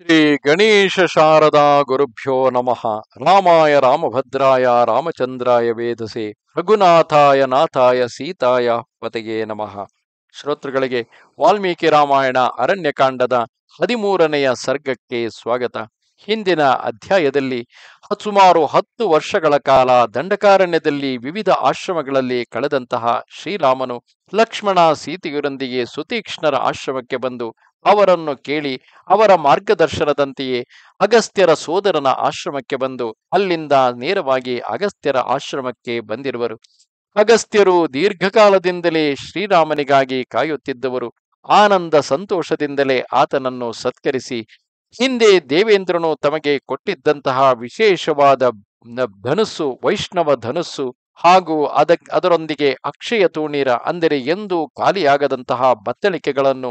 ಶ್ರೀ ಗಣೇಶ ಶಾರದಾ ಗುರುಭ್ಯೋ ನಮಃ ರಾಮಾಯ ರಾಮಭದ್ರಾಯ ರಾಮಚಂದ್ರಾಯ ವೇದಸೆ ರಘುನಾಥಾಯ ನಾಥಾಯ ಸೀತಾಯ ಪತೆಗೆ ನಮಃ ಶ್ರೋತೃಗಳಿಗೆ ವಾಲ್ಮೀಕಿ ರಾಮಾಯಣ ಅರಣ್ಯಕಾಂಡದ ಹದಿಮೂರನೆಯ ಸರ್ಗಕ್ಕೆ ಸ್ವಾಗತ ಹಿಂದಿನ ಅಧ್ಯಾಯದಲ್ಲಿ ಸುಮಾರು ಹತ್ತು ವರ್ಷಗಳ ಕಾಲ ದಂಡಕಾರಣ್ಯದಲ್ಲಿ ವಿವಿಧ ಆಶ್ರಮಗಳಲ್ಲಿ ಕಳೆದಂತಹ ಶ್ರೀರಾಮನು ಲಕ್ಷ್ಮಣ ಸೀತೆಯರೊಂದಿಗೆ ಸುತೀಕ್ಷ್ಣರ ಆಶ್ರಮಕ್ಕೆ ಬಂದು ಅವರನ್ನು ಕೇಳಿ ಅವರ ಮಾರ್ಗದರ್ಶನದಂತೆಯೇ ಅಗಸ್ತ್ಯರ ಸೋದರನ ಆಶ್ರಮಕ್ಕೆ ಬಂದು ಅಲ್ಲಿಂದ ನೇರವಾಗಿ ಅಗಸ್ತ್ಯರ ಆಶ್ರಮಕ್ಕೆ ಬಂದಿರುವರು ಅಗಸ್ತ್ಯರು ದೀರ್ಘಕಾಲದಿಂದಲೇ ಶ್ರೀರಾಮನಿಗಾಗಿ ಕಾಯುತ್ತಿದ್ದವರು ಆನಂದ ಸಂತೋಷದಿಂದಲೇ ಆತನನ್ನು ಸತ್ಕರಿಸಿ ಹಿಂದೆ ದೇವೇಂದ್ರನು ತಮಗೆ ಕೊಟ್ಟಿದ್ದಂತಹ ವಿಶೇಷವಾದ ಧನುಸ್ಸು ವೈಷ್ಣವ ಧನುಸ್ಸು ಹಾಗೂ ಅದ ಅದರೊಂದಿಗೆ ಅಕ್ಷಯ ತೂಣೀರ ಅಂದರೆ ಎಂದೂ ಖಾಲಿಯಾಗದಂತಹ ಬತ್ತಳಿಕೆಗಳನ್ನು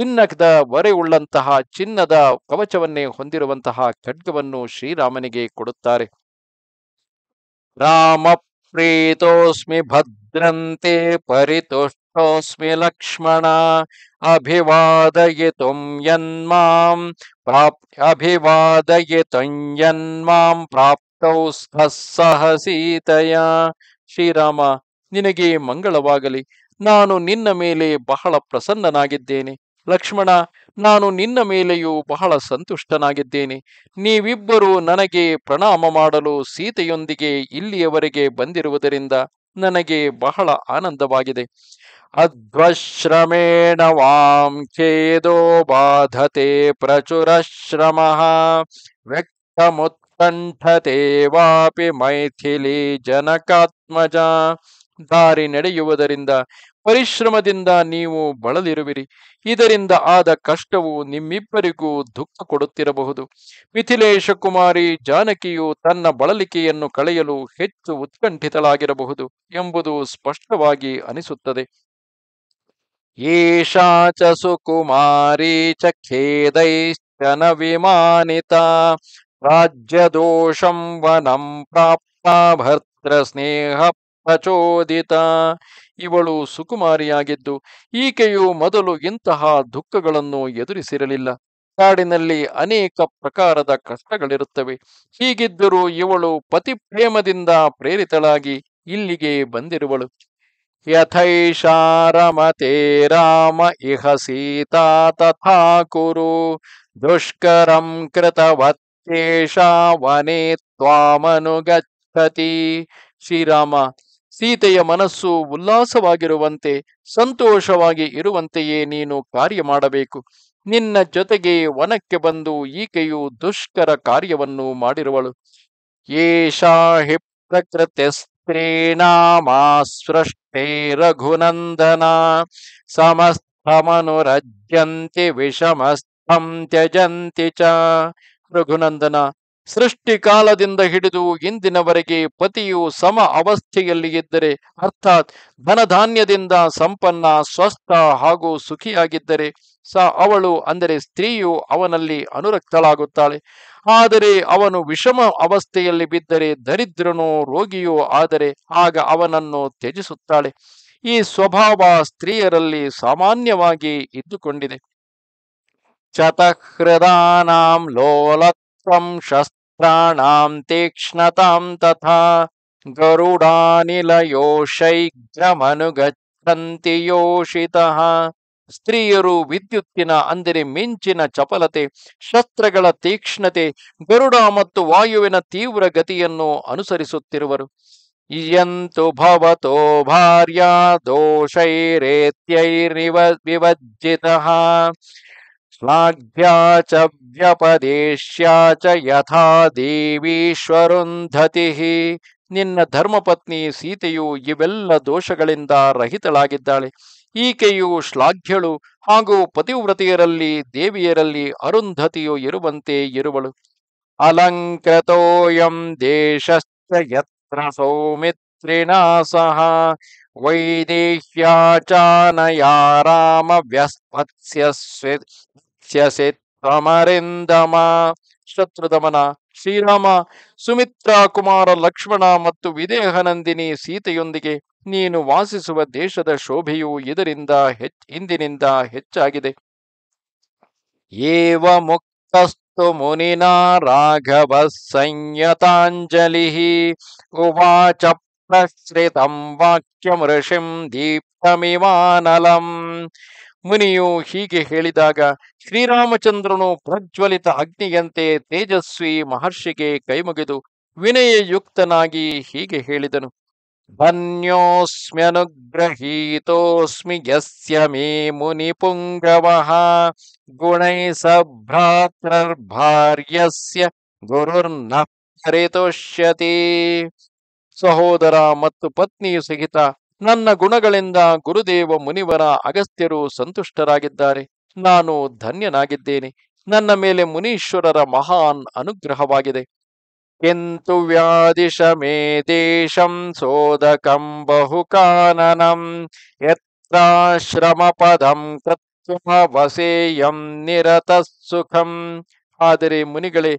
ಚಿನ್ನದ ಉಳ್ಳಂತಹ ಚಿನ್ನದ ಕವಚವನ್ನೇ ಹೊಂದಿರುವಂತಹ ಖಡ್ಗವನ್ನು ಶ್ರೀರಾಮನಿಗೆ ಕೊಡುತ್ತಾರೆ ರಾಮ ಪ್ರೀತೋಸ್ಮಿ ಭದ್ರಂತೆ ಪರಿತುಷ್ಟೋಸ್ಮಿ ಲಕ್ಷ್ಮಣ ಅಭಿವಾದಯಿತು ಯನ್ಮಾಂ ಪ್ರಾಪ್ ಅಭಿವಾದಯಿತುಂ ಯನ್ಮಾಂ ಪ್ರಾಪ್ತೌ ಸಹ ಸೀತಯ ಶ್ರೀರಾಮ ನಿನಗೆ ಮಂಗಳವಾಗಲಿ ನಾನು ನಿನ್ನ ಮೇಲೆ ಬಹಳ ಪ್ರಸನ್ನನಾಗಿದ್ದೇನೆ ಲಕ್ಷ್ಮಣ ನಾನು ನಿನ್ನ ಮೇಲೆಯೂ ಬಹಳ ಸಂತುಷ್ಟನಾಗಿದ್ದೇನೆ ನೀವಿಬ್ಬರು ನನಗೆ ಪ್ರಣಾಮ ಮಾಡಲು ಸೀತೆಯೊಂದಿಗೆ ಇಲ್ಲಿಯವರೆಗೆ ಬಂದಿರುವುದರಿಂದ ನನಗೆ ಬಹಳ ಆನಂದವಾಗಿದೆ ಅಧ್ವಶ್ರಮೇಣ ವಾಂ ಖೇದೋ ಬಾಧತೆ ಪ್ರಚುರ ಶ್ರಮ ವ್ಯಕ್ತಮುತ್ಕಂಠತೆ ವಾಪಿ ಮೈಥಿಲಿ ಜನಕಾತ್ಮಜ ದಾರಿ ನಡೆಯುವುದರಿಂದ ಪರಿಶ್ರಮದಿಂದ ನೀವು ಬಳಲಿರುವಿರಿ ಇದರಿಂದ ಆದ ಕಷ್ಟವು ನಿಮ್ಮಿಬ್ಬರಿಗೂ ದುಃಖ ಕೊಡುತ್ತಿರಬಹುದು ಮಿಥಿಲೇಶ ಕುಮಾರಿ ಜಾನಕಿಯು ತನ್ನ ಬಳಲಿಕೆಯನ್ನು ಕಳೆಯಲು ಹೆಚ್ಚು ಉತ್ಕಂಠಿತಳಾಗಿರಬಹುದು ಎಂಬುದು ಸ್ಪಷ್ಟವಾಗಿ ಅನಿಸುತ್ತದೆ ಏಷಾ ಸುಕುಮಾರಿ ಚ ಖೇದೈಶ್ಚನ ರಾಜ್ಯದೋಷಂ ವನಂ ಪ್ರಾಪ್ತ ಭರ್ತ್ರ ಸ್ನೇಹ ಪ್ರಚೋದಿತ ಇವಳು ಸುಕುಮಾರಿಯಾಗಿದ್ದು ಈಕೆಯು ಮೊದಲು ಇಂತಹ ದುಃಖಗಳನ್ನು ಎದುರಿಸಿರಲಿಲ್ಲ ಕಾಡಿನಲ್ಲಿ ಅನೇಕ ಪ್ರಕಾರದ ಕಷ್ಟಗಳಿರುತ್ತವೆ ಹೀಗಿದ್ದರೂ ಇವಳು ಪತಿ ಪ್ರೇಮದಿಂದ ಪ್ರೇರಿತಳಾಗಿ ಇಲ್ಲಿಗೆ ಬಂದಿರುವಳು ಯಥೈಷಾ ರಾಮ ಇಹ ಸೀತಾ ತಥಾ ಕುರು ದುಷ್ಕರಂ ಕೃತವತ್ತೇಷಾ ವನೇ ತ್ವಾಮನುಗತಿ ಶ್ರೀರಾಮ ಸೀತೆಯ ಮನಸ್ಸು ಉಲ್ಲಾಸವಾಗಿರುವಂತೆ ಸಂತೋಷವಾಗಿ ಇರುವಂತೆಯೇ ನೀನು ಕಾರ್ಯ ಮಾಡಬೇಕು ನಿನ್ನ ಜೊತೆಗೆ ವನಕ್ಕೆ ಬಂದು ಈಕೆಯು ದುಷ್ಕರ ಕಾರ್ಯವನ್ನು ಮಾಡಿರುವಳು ಏಷಾ ಹಿ ಪ್ರಕೃತಿಸ್ತ್ರೀನಾಮಾಸೃಷ್ಟೇ ರಘುನಂದನ ಸಮಸ್ತಮನುರಜ್ಯಂತಿ ವಿಷಮಸ್ಥಂ ತ್ಯಜಂತಿ ಚ ರಘುನಂದನ ಸೃಷ್ಟಿಕಾಲದಿಂದ ಹಿಡಿದು ಇಂದಿನವರೆಗೆ ಪತಿಯು ಸಮ ಅವಸ್ಥೆಯಲ್ಲಿ ಇದ್ದರೆ ಅರ್ಥಾತ್ ಧನಧಾನ್ಯದಿಂದ ಸಂಪನ್ನ ಸ್ವಸ್ಥ ಹಾಗೂ ಸುಖಿಯಾಗಿದ್ದರೆ ಸ ಅವಳು ಅಂದರೆ ಸ್ತ್ರೀಯು ಅವನಲ್ಲಿ ಅನುರಕ್ತಳಾಗುತ್ತಾಳೆ ಆದರೆ ಅವನು ವಿಷಮ ಅವಸ್ಥೆಯಲ್ಲಿ ಬಿದ್ದರೆ ದರಿದ್ರನೋ ರೋಗಿಯೋ ಆದರೆ ಆಗ ಅವನನ್ನು ತ್ಯಜಿಸುತ್ತಾಳೆ ಈ ಸ್ವಭಾವ ಸ್ತ್ರೀಯರಲ್ಲಿ ಸಾಮಾನ್ಯವಾಗಿ ಇದ್ದುಕೊಂಡಿದೆ ಚತಹೃದಾನಾಂ ಲೋಲ त्वं शस्त्राणां तीक्ष्णतां तथा ಗರುಡಾನಿಲಯೋಶೈಗ್ರಮನುಗಚ್ಛಂತಿ ಯೋಷಿತಃ ಸ್ತ್ರೀಯರು ವಿದ್ಯುತ್ತಿನ ಅಂದರೆ ಮಿಂಚಿನ ಚಪಲತೆ ಶಸ್ತ್ರಗಳ ತೀಕ್ಷ್ಣತೆ ಗರುಡ ಮತ್ತು ವಾಯುವಿನ ತೀವ್ರ ಗತಿಯನ್ನು ಅನುಸರಿಸುತ್ತಿರುವರು ಇಯಂತು ಭವತೋ ಭಾರ್ಯಾ ಭಾರ್ಯ ದೋಷೈರೇತ್ಯೈರ್ವಿವಜ್ಜಿತಃ ಶ್ಲಾಘ್ಯಾ च ವ್ಯಪದೇಶ್ಯಾ ನಿನ್ನ ಧರ್ಮಪತ್ನಿ ಸೀತೆಯು ಇವೆಲ್ಲ ದೋಷಗಳಿಂದ ರಹಿತಳಾಗಿದ್ದಾಳೆ ಈಕೆಯು ಶ್ಲಾಘ್ಯಳು ಹಾಗೂ ಪತಿವ್ರತಿಯರಲ್ಲಿ ದೇವಿಯರಲ್ಲಿ ಅರುಂಧತಿಯು ಇರುವಂತೆ ಇರುವಳು ಅಲಂಕೃತೋಯಂ ದೇಶಶ್ಚ ಯತ್ರ ಸೌಮಿತ್ರಿಣ ಸಹ ವೈದೇಹ್ಯಾಚಾನಯಾರಾಮ ವ್ಯಸ್ಪತ್ಸ್ಯ ರಕ್ಷಸೆ ರಾಮರೇಂದಮ ಶತ್ರುದಮನ ಶ್ರೀರಾಮ ಸುಮಿತ್ರ ಕುಮಾರ ಲಕ್ಷ್ಮಣ ಮತ್ತು ವಿದೇಹನಂದಿನಿ ಸೀತೆಯೊಂದಿಗೆ ನೀನು ವಾಸಿಸುವ ದೇಶದ ಶೋಭೆಯು ಇದರಿಂದ ಹೆಚ್ ಹಿಂದಿನಿಂದ ಹೆಚ್ಚಾಗಿದೆ ಏವ ಮುಕ್ತಸ್ತು ಮುನಿನ ರಾಘವ ಸಂಯತಾಂಜಲಿ ಉವಾಚ ಪ್ರಶ್ರಿತಂ ವಾಕ್ಯ ಋಷಿಂ ದೀಪ್ತಮಿವಾನಲಂ ಮುನಿಯು ಹೀಗೆ ಹೇಳಿದಾಗ ಶ್ರೀರಾಮಚಂದ್ರನು ಪ್ರಜ್ವಲಿತ ಅಗ್ನಿಯಂತೆ ತೇಜಸ್ವಿ ಮಹರ್ಷಿಗೆ ಕೈಮುಗಿದು ವಿನಯಯುಕ್ತನಾಗಿ ಹೀಗೆ ಹೇಳಿದನು ಧನ್ಯೋಸ್ಮ್ಯನುಗ್ರಹೀತೋಸ್ಮಿ ಯಸ್ಯ ಮೇ ಮುನಿ ಪುಂಗವಃ ಗುಣೈ ಸಭ್ರಾತೃರ್ಭಾರ್ಯಸ್ಯ ಗುರುರ್ನ ಸಹೋದರ ಮತ್ತು ಪತ್ನಿಯು ಸಹಿತ ನನ್ನ ಗುಣಗಳಿಂದ ಗುರುದೇವ ಮುನಿವರ ಅಗಸ್ತ್ಯರು ಸಂತುಷ್ಟರಾಗಿದ್ದಾರೆ ನಾನು ಧನ್ಯನಾಗಿದ್ದೇನೆ ನನ್ನ ಮೇಲೆ ಮುನೀಶ್ವರರ ಮಹಾನ್ ಅನುಗ್ರಹವಾಗಿದೆ ಕೆಂತು ವ್ಯಾಧಿಶ ಮೇ ದೇಶಂ ಸೋದಕಂ ಬಹುಕಾನನಂ ಯತ್ರಾಶ್ರಮ ಪದಂ ವಸೇಯಂ ನಿರತ ಸುಖಂ ಆದರೆ ಮುನಿಗಳೇ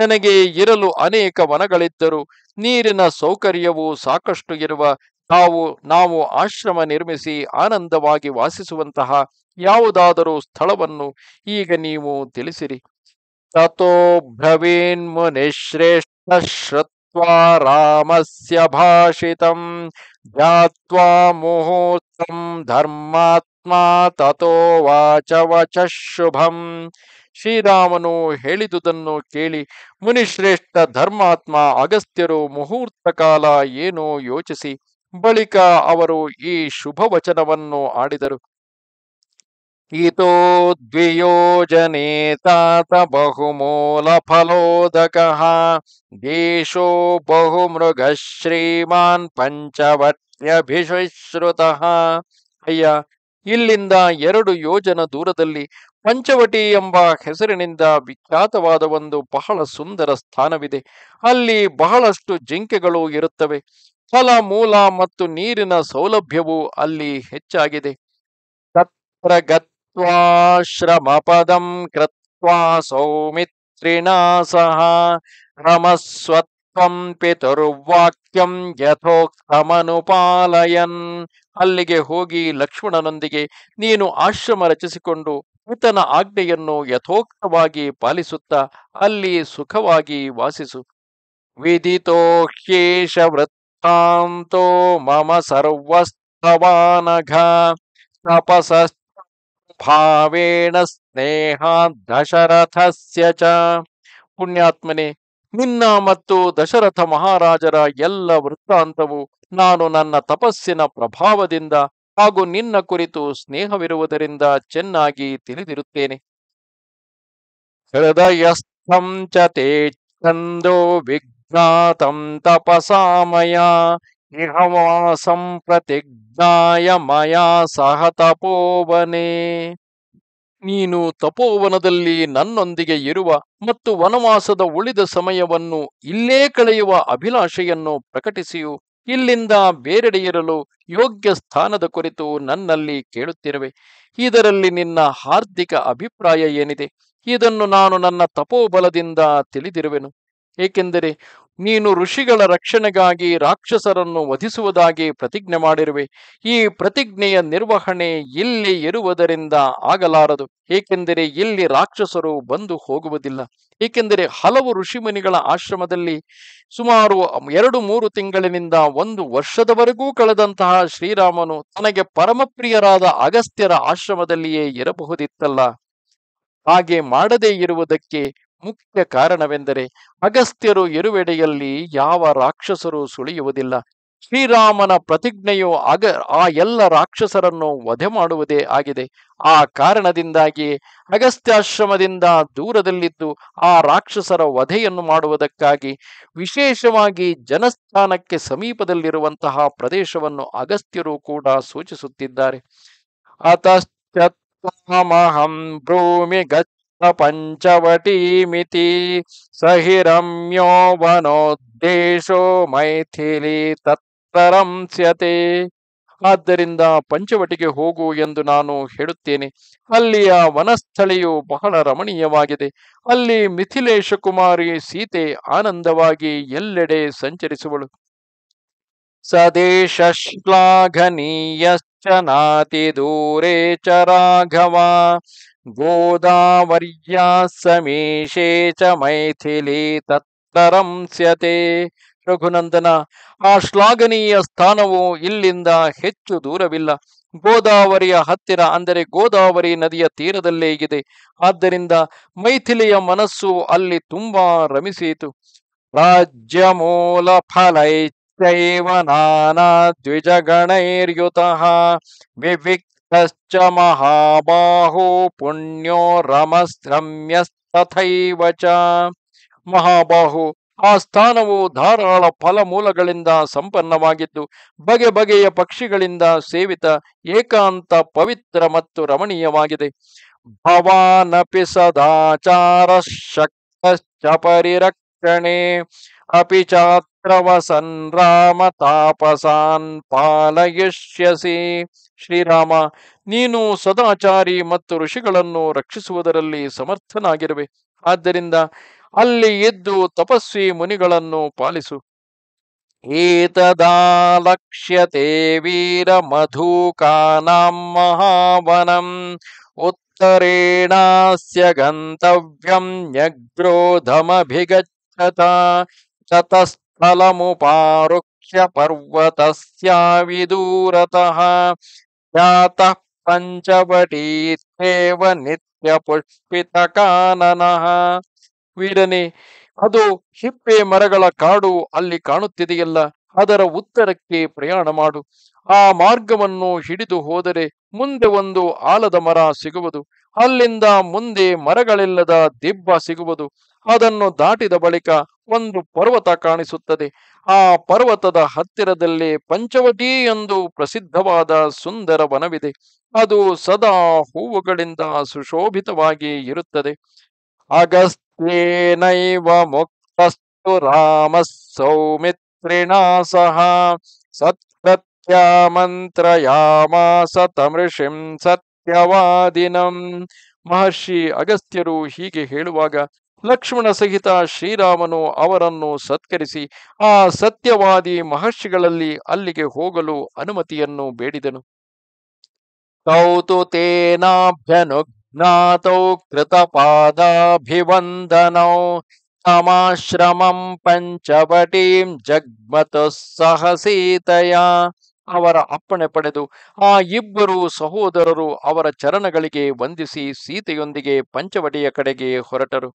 ನನಗೆ ಇರಲು ಅನೇಕ ವನಗಳಿದ್ದರು ನೀರಿನ ಸೌಕರ್ಯವು ಸಾಕಷ್ಟು ಇರುವ ತಾವು ನಾವು ಆಶ್ರಮ ನಿರ್ಮಿಸಿ ಆನಂದವಾಗಿ ವಾಸಿಸುವಂತಹ ಯಾವುದಾದರೂ ಸ್ಥಳವನ್ನು ಈಗ ನೀವು ತಿಳಿಸಿರಿ ತೋ ಭ್ರವೀನ್ ಮುನಿಶ್ರೇಷ್ಠ ಶ್ರುತ್ವ ರಾಮಸ್ಯ ಭಾಷಿತಂ ಧ್ಯಾತ್ವಾ ಮುಹೂರ್ತಂ ಧರ್ಮಾತ್ಮ ತಥೋ ವಾಚವಚ ಶುಭಂ ಶ್ರೀರಾಮನು ಹೇಳಿದುದನ್ನು ಕೇಳಿ ಮುನಿಶ್ರೇಷ್ಠ ಧರ್ಮಾತ್ಮ ಅಗಸ್ತ್ಯರು ಮುಹೂರ್ತ ಕಾಲ ಏನೋ ಯೋಚಿಸಿ ಬಳಿಕ ಅವರು ಈ ಶುಭ ವಚನವನ್ನು ಆಡಿದರು ಇತೋ ದ್ವಿಯೋಜನೆ ತಾತ ಬಹುಮೂಲ ಫಲೋದಕ ದೇಶೋ ಬಹುಮೃಗ ಶ್ರೀಮಾನ್ ಪಂಚವಟ್ಯಭಿಶ್ರುತ ಅಯ್ಯ ಇಲ್ಲಿಂದ ಎರಡು ಯೋಜನ ದೂರದಲ್ಲಿ ಪಂಚವಟಿ ಎಂಬ ಹೆಸರಿನಿಂದ ವಿಖ್ಯಾತವಾದ ಒಂದು ಬಹಳ ಸುಂದರ ಸ್ಥಾನವಿದೆ ಅಲ್ಲಿ ಬಹಳಷ್ಟು ಜಿಂಕೆಗಳು ಇರುತ್ತವೆ ಫಲ ಮೂಲ ಮತ್ತು ನೀರಿನ ಸೌಲಭ್ಯವು ಅಲ್ಲಿ ಹೆಚ್ಚಾಗಿದೆ ತತ್ರಗತ್ವಾಶ್ರಮ ಪದಂ ಕೃತ್ವಾ ಸೌಮಿತ್ರಿಣ ಸಹ ರಮಸ್ವತ್ವಂ ಪಿತುರ್ವಾಕ್ಯಂ ಯಥೋಕ್ತಮನುಪಾಲಯನ್ ಅಲ್ಲಿಗೆ ಹೋಗಿ ಲಕ್ಷ್ಮಣನೊಂದಿಗೆ ನೀನು ಆಶ್ರಮ ರಚಿಸಿಕೊಂಡು ಈತನ ಆಜ್ಞೆಯನ್ನು ಯಥೋಕ್ತವಾಗಿ ಪಾಲಿಸುತ್ತಾ ಅಲ್ಲಿ ಸುಖವಾಗಿ ವಾಸಿಸು ವಿಧಿತೋ ಹ್ಯೇಷ ವೃತ್ತ ಮಮ ಸರ್ವಸ್ತವಾನಘ ತಪಸ ಭಾವೇಣ ಸ್ನೇಹ ದಶರಥಸ್ಯ ಚ ಪುಣ್ಯಾತ್ಮನೆ ನಿನ್ನ ಮತ್ತು ದಶರಥ ಮಹಾರಾಜರ ಎಲ್ಲ ವೃತ್ತಾಂತವು ನಾನು ನನ್ನ ತಪಸ್ಸಿನ ಪ್ರಭಾವದಿಂದ ಹಾಗೂ ನಿನ್ನ ಕುರಿತು ಸ್ನೇಹವಿರುವುದರಿಂದ ಚೆನ್ನಾಗಿ ತಿಳಿದಿರುತ್ತೇನೆ ಹೃದಯಸ್ಥಂಚತೆ ಚಂದೋ ವಿಗ್ ज्ञातं ತಪಸಾಮಯ इहवासं ಪ್ರತಿಜ್ಞಾಯ ಮಯ ಸಹ ತಪೋವನೆ ನೀನು ತಪೋವನದಲ್ಲಿ ನನ್ನೊಂದಿಗೆ ಇರುವ ಮತ್ತು ವನವಾಸದ ಉಳಿದ ಸಮಯವನ್ನು ಇಲ್ಲೇ ಕಳೆಯುವ ಅಭಿಲಾಷೆಯನ್ನು ಪ್ರಕಟಿಸಿಯು ಇಲ್ಲಿಂದ ಬೇರೆಡೆಯಿರಲು ಯೋಗ್ಯ ಸ್ಥಾನದ ಕುರಿತು ನನ್ನಲ್ಲಿ ಕೇಳುತ್ತಿರುವೆ ಇದರಲ್ಲಿ ನಿನ್ನ ಹಾರ್ದಿಕ ಅಭಿಪ್ರಾಯ ಏನಿದೆ ಇದನ್ನು ನಾನು ನನ್ನ ತಪೋಬಲದಿಂದ ತಿಳಿದಿರುವೆನು ಏಕೆಂದರೆ ನೀನು ಋಷಿಗಳ ರಕ್ಷಣೆಗಾಗಿ ರಾಕ್ಷಸರನ್ನು ವಧಿಸುವುದಾಗಿ ಪ್ರತಿಜ್ಞೆ ಮಾಡಿರುವೆ ಈ ಪ್ರತಿಜ್ಞೆಯ ನಿರ್ವಹಣೆ ಇಲ್ಲಿ ಇರುವುದರಿಂದ ಆಗಲಾರದು ಏಕೆಂದರೆ ಇಲ್ಲಿ ರಾಕ್ಷಸರು ಬಂದು ಹೋಗುವುದಿಲ್ಲ ಏಕೆಂದರೆ ಹಲವು ಋಷಿಮುನಿಗಳ ಆಶ್ರಮದಲ್ಲಿ ಸುಮಾರು ಎರಡು ಮೂರು ತಿಂಗಳಿನಿಂದ ಒಂದು ವರ್ಷದವರೆಗೂ ಕಳೆದಂತಹ ಶ್ರೀರಾಮನು ತನಗೆ ಪರಮಪ್ರಿಯರಾದ ಅಗಸ್ತ್ಯರ ಆಶ್ರಮದಲ್ಲಿಯೇ ಇರಬಹುದಿತ್ತಲ್ಲ ಹಾಗೆ ಮಾಡದೇ ಇರುವುದಕ್ಕೆ ಮುಖ್ಯ ಕಾರಣವೆಂದರೆ ಅಗಸ್ತ್ಯರು ಇರುವೆಡೆಯಲ್ಲಿ ಯಾವ ರಾಕ್ಷಸರು ಸುಳಿಯುವುದಿಲ್ಲ ಶ್ರೀರಾಮನ ಪ್ರತಿಜ್ಞೆಯು ಅಗ ಆ ಎಲ್ಲ ರಾಕ್ಷಸರನ್ನು ವಧೆ ಮಾಡುವುದೇ ಆಗಿದೆ ಆ ಕಾರಣದಿಂದಾಗಿ ಅಗಸ್ತ್ಯಾಶ್ರಮದಿಂದ ದೂರದಲ್ಲಿದ್ದು ಆ ರಾಕ್ಷಸರ ವಧೆಯನ್ನು ಮಾಡುವುದಕ್ಕಾಗಿ ವಿಶೇಷವಾಗಿ ಜನಸ್ಥಾನಕ್ಕೆ ಸಮೀಪದಲ್ಲಿರುವಂತಹ ಪ್ರದೇಶವನ್ನು ಅಗಸ್ತ್ಯರು ಕೂಡ ಸೂಚಿಸುತ್ತಿದ್ದಾರೆ ಅತಶ್ಚತ್ವಮಹಂ ಗಚ್ ಪಂಚವಟಿ ಮಿತಿ ಸಹಿರಮ್ಯೋ ಮೈಥಿಲಿ रम्यो वनोद्देशो ಆದ್ದರಿಂದ ಪಂಚವಟಿಗೆ ಹೋಗು ಎಂದು ನಾನು ಹೇಳುತ್ತೇನೆ ಅಲ್ಲಿಯ ವನಸ್ಥಳಿಯು ಬಹಳ ರಮಣೀಯವಾಗಿದೆ ಅಲ್ಲಿ ಮಿಥಿಲೇಶ ಕುಮಾರಿ ಸೀತೆ ಆನಂದವಾಗಿ ಎಲ್ಲೆಡೆ ಸಂಚರಿಸುವಳು ಸದೇಶ ಶ್ಲಾಘನೀಯಶ್ಚ ನಾತಿ ದೂರೇ ಚ ರಾಘವ ಗೋದಾವರ್ಯಾ ಸಮೀಶೇ ಚ ಮೈಥಿಲಿ ತತ್ತರಂಸ್ಯತೆ ರಘುನಂದನ ಆ ಶ್ಲಾಘನೀಯ ಸ್ಥಾನವು ಇಲ್ಲಿಂದ ಹೆಚ್ಚು ದೂರವಿಲ್ಲ ಗೋದಾವರಿಯ ಹತ್ತಿರ ಅಂದರೆ ಗೋದಾವರಿ ನದಿಯ ತೀರದಲ್ಲೇ ಇದೆ ಆದ್ದರಿಂದ ಮೈಥಿಲಿಯ ಮನಸ್ಸು ಅಲ್ಲಿ ತುಂಬಾ ರಮಿಸಿತು ರಾಜ್ಯ ಮೂಲ ಫಲೈಶ್ಚೈವ ದ್ವಿಜಗಣೈರ್ಯುತಃ ವಿವಿಕ್ च महाबाहो ಪುಣ್ಯೋ ರಮಸ್ರಮ್ಯಸ್ತೈವ ಚ ಮಹಾಬಾಹು ಆ ಸ್ಥಾನವು ಧಾರಾಳ ಮೂಲಗಳಿಂದ ಸಂಪನ್ನವಾಗಿದ್ದು ಬಗೆ ಬಗೆಯ ಪಕ್ಷಿಗಳಿಂದ ಸೇವಿತ ಏಕಾಂತ ಪವಿತ್ರ ಮತ್ತು ರಮಣೀಯವಾಗಿದೆ ಭವಾನಪಿ ಸದಾಚಾರ ಶಕ್ತಶ್ಚ ಪರಿರಕ್ಷಣೆ ಅಪಿ ಶ್ರವಸನ್ ರಾಮ ತಾಪಸಾನ್ ಪಾಲಯಿಷ್ಯಸಿ ಶ್ರೀರಾಮ ನೀನು ಸದಾಚಾರಿ ಮತ್ತು ಋಷಿಗಳನ್ನು ರಕ್ಷಿಸುವುದರಲ್ಲಿ ಸಮರ್ಥನಾಗಿರುವೆ ಆದ್ದರಿಂದ ಅಲ್ಲಿ ಎದ್ದು ತಪಸ್ವಿ ಮುನಿಗಳನ್ನು ಪಾಲಿಸು ಏತದಾ ಲಕ್ಷ್ಯತೆ ವೀರ ಮಧುಕಾನಾಂ ಮಹಾವನಂ ಉತ್ತರೇಣಾಸ್ಯ ಗಂತವ್ಯಂ ನ್ಯಗ್ರೋಧಮಭಿಗಚ್ಚತ ತತಸ್ फलमुपारुह्य पर्वतस्याविदूरतः ಜಾತ ಪಂಚವಟೀತ್ಯೇವ ನಿತ್ಯ ಪುಷ್ಪಿತ ಕಾನನಃ ವೀರನೆ ಅದು ಹಿಪ್ಪೆ ಮರಗಳ ಕಾಡು ಅಲ್ಲಿ ಕಾಣುತ್ತಿದೆಯಲ್ಲ ಅದರ ಉತ್ತರಕ್ಕೆ ಪ್ರಯಾಣ ಮಾಡು ಆ ಮಾರ್ಗವನ್ನು ಹಿಡಿದು ಹೋದರೆ ಮುಂದೆ ಒಂದು ಆಲದ ಮರ ಸಿಗುವುದು ಅಲ್ಲಿಂದ ಮುಂದೆ ಮರಗಳಿಲ್ಲದ ದಿಬ್ಬ ಸಿಗುವುದು ಅದನ್ನು ದಾಟಿದ ಬಳಿಕ ಒಂದು ಪರ್ವತ ಕಾಣಿಸುತ್ತದೆ ಆ ಪರ್ವತದ ಹತ್ತಿರದಲ್ಲಿ ಪಂಚವಟಿ ಎಂದು ಪ್ರಸಿದ್ಧವಾದ ಸುಂದರ ವನವಿದೆ ಅದು ಸದಾ ಹೂವುಗಳಿಂದ ಸುಶೋಭಿತವಾಗಿ ಇರುತ್ತದೆ ಅಗಸ್ತ್ಯನೈವ ಮುಕ್ತಸ್ತು ರಾಮ ಸೌಮಿತ್ರಿಣ ಸಹ ಸತ್ಕೃತ್ಯ ಮಂತ್ರಯಾಮ ಸತಮೃಷಿಂ ಸತ್ ಸತ್ಯವಾದಿನಂ ಮಹರ್ಷಿ ಅಗಸ್ತ್ಯರು ಹೀಗೆ ಹೇಳುವಾಗ ಲಕ್ಷ್ಮಣ ಸಹಿತ ಶ್ರೀರಾಮನು ಅವರನ್ನು ಸತ್ಕರಿಸಿ ಆ ಸತ್ಯವಾದಿ ಮಹರ್ಷಿಗಳಲ್ಲಿ ಅಲ್ಲಿಗೆ ಹೋಗಲು ಅನುಮತಿಯನ್ನು ಬೇಡಿದನು ತೌತು ತಮಾಶ್ರಮಂ ಪಂಚವಟೀಂ ಜಗ್ಮತಃ ಸಹ ಅವರ ಅಪ್ಪಣೆ ಪಡೆದು ಆ ಇಬ್ಬರು ಸಹೋದರರು ಅವರ ಚರಣಗಳಿಗೆ ವಂದಿಸಿ ಸೀತೆಯೊಂದಿಗೆ ಪಂಚವಟಿಯ ಕಡೆಗೆ ಹೊರಟರು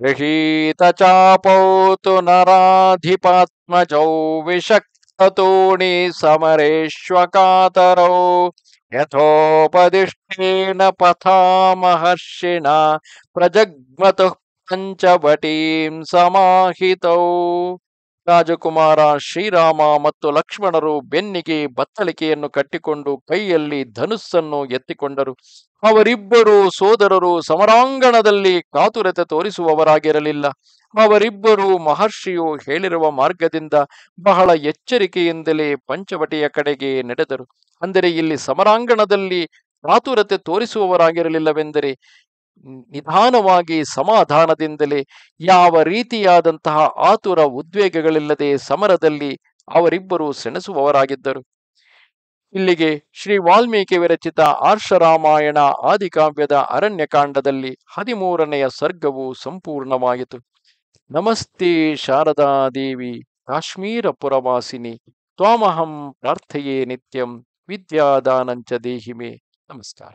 ಗೃಹೀತ ಚಾಪೌತು ನರಾಧಿಪಾತ್ಮಜೌ ವಿಶಕ್ತತೋಣಿ ಸಮರೇಶ್ವಕಾತರೌ ಯಥೋಪದಿಷ್ಟೇನ ಪಥಾ ಮಹರ್ಷಿಣ ಪ್ರಜಗ್ಮತು ಪಂಚವಟೀಂ ಸಮಾಹಿತೌ ರಾಜಕುಮಾರ ಶ್ರೀರಾಮ ಮತ್ತು ಲಕ್ಷ್ಮಣರು ಬೆನ್ನಿಗೆ ಬತ್ತಳಿಕೆಯನ್ನು ಕಟ್ಟಿಕೊಂಡು ಕೈಯಲ್ಲಿ ಧನುಸ್ಸನ್ನು ಎತ್ತಿಕೊಂಡರು ಅವರಿಬ್ಬರು ಸೋದರರು ಸಮರಾಂಗಣದಲ್ಲಿ ಕಾತುರತೆ ತೋರಿಸುವವರಾಗಿರಲಿಲ್ಲ ಅವರಿಬ್ಬರು ಮಹರ್ಷಿಯು ಹೇಳಿರುವ ಮಾರ್ಗದಿಂದ ಬಹಳ ಎಚ್ಚರಿಕೆಯಿಂದಲೇ ಪಂಚವಟಿಯ ಕಡೆಗೆ ನಡೆದರು ಅಂದರೆ ಇಲ್ಲಿ ಸಮರಾಂಗಣದಲ್ಲಿ ಕಾತುರತೆ ತೋರಿಸುವವರಾಗಿರಲಿಲ್ಲವೆಂದರೆ ನಿಧಾನವಾಗಿ ಸಮಾಧಾನದಿಂದಲೇ ಯಾವ ರೀತಿಯಾದಂತಹ ಆತುರ ಉದ್ವೇಗಗಳಿಲ್ಲದೆ ಸಮರದಲ್ಲಿ ಅವರಿಬ್ಬರು ಸೆಣಸುವವರಾಗಿದ್ದರು ಇಲ್ಲಿಗೆ ಶ್ರೀ ವಾಲ್ಮೀಕಿ ವಿರಚಿತ ಆರ್ಷರಾಮಾಯಣ ಆದಿಕಾವ್ಯದ ಅರಣ್ಯಕಾಂಡದಲ್ಲಿ ಹದಿಮೂರನೆಯ ಸರ್ಗವು ಸಂಪೂರ್ಣವಾಯಿತು ನಮಸ್ತೆ ಶಾರದಾ ದೇವಿ ಕಾಶ್ಮೀರ ಪುರವಾಸಿನಿ ತ್ವಾಮಹಂ ಪ್ರಾರ್ಥೆಯೇ ನಿತ್ಯಂ ವಿದ್ಯಾದಾನಂಚ ದೇಹಿಮೆ ನಮಸ್ಕಾರ